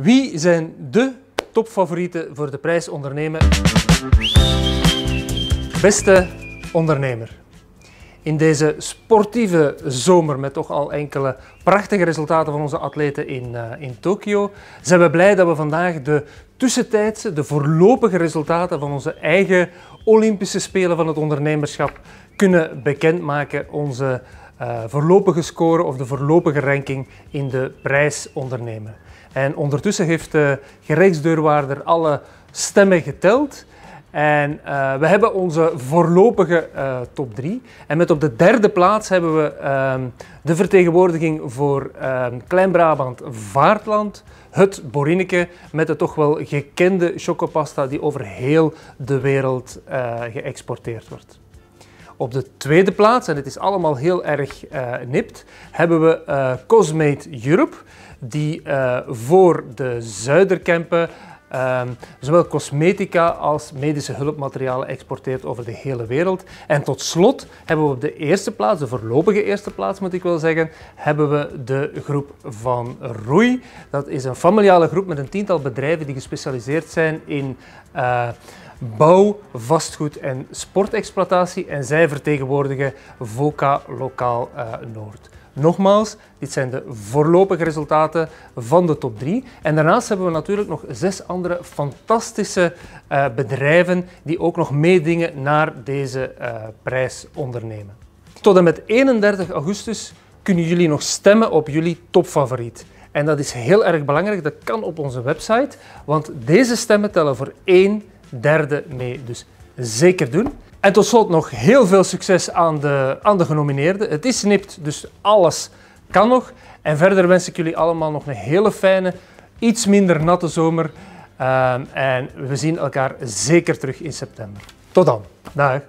Wie zijn de topfavorieten voor de prijs ondernemen? Beste ondernemer, in deze sportieve zomer met toch al enkele prachtige resultaten van onze atleten in, eh, in Tokio, zijn we blij dat we vandaag de tussentijdse, de voorlopige resultaten van onze eigen Olympische Spelen van het ondernemerschap kunnen bekendmaken. Onze eh, voorlopige score of de voorlopige ranking in de prijs ondernemen. En ondertussen heeft de eh, gerechtsdeurwaarder alle stemmen geteld. En eh, we hebben onze voorlopige top 3. En met op de derde plaats hebben we ehm, de vertegenwoordiging voor ehm, Klein-Brabant Vaartland, het Borineke, met de toch wel gekende chocopasta die over heel de wereld geëxporteerd wordt. Op de tweede plaats, en het is allemaal heel erg eh, nipt, hebben we uh, Cosmate Europe, die eh, voor de Zuiderkempen Ehm, zowel cosmetica als medische hulpmaterialen exporteert over de hele wereld. En tot slot hebben we op de eerste plaats, de voorlopige eerste plaats moet ik wel zeggen, hebben we de groep van Roei. Dat is een familiale groep met een tiental bedrijven die gespecialiseerd zijn in eh, bouw, vastgoed en sportexploitatie. En zij vertegenwoordigen VOCA Lokaal eh, Noord. Nogmaals, dit zijn de voorlopige resultaten van de top 3. En daarnaast hebben we natuurlijk nog zes andere fantastische eh, bedrijven die ook nog meedingen naar deze uh, prijs ondernemen. Tot en met 31 augustus kunnen jullie nog stemmen op jullie topfavoriet. En dat is heel erg belangrijk, dat kan op onze website, want deze stemmen tellen voor 1 derde mee. Dus zeker doen. En tot slot nog heel veel succes aan de, aan genomineerden. Het is nipt, dus alles kan nog. En verder wens ik jullie allemaal nog een hele fijne, iets minder natte zomer. Ehm, en we zien elkaar zeker terug in september. Tot dan. Dag.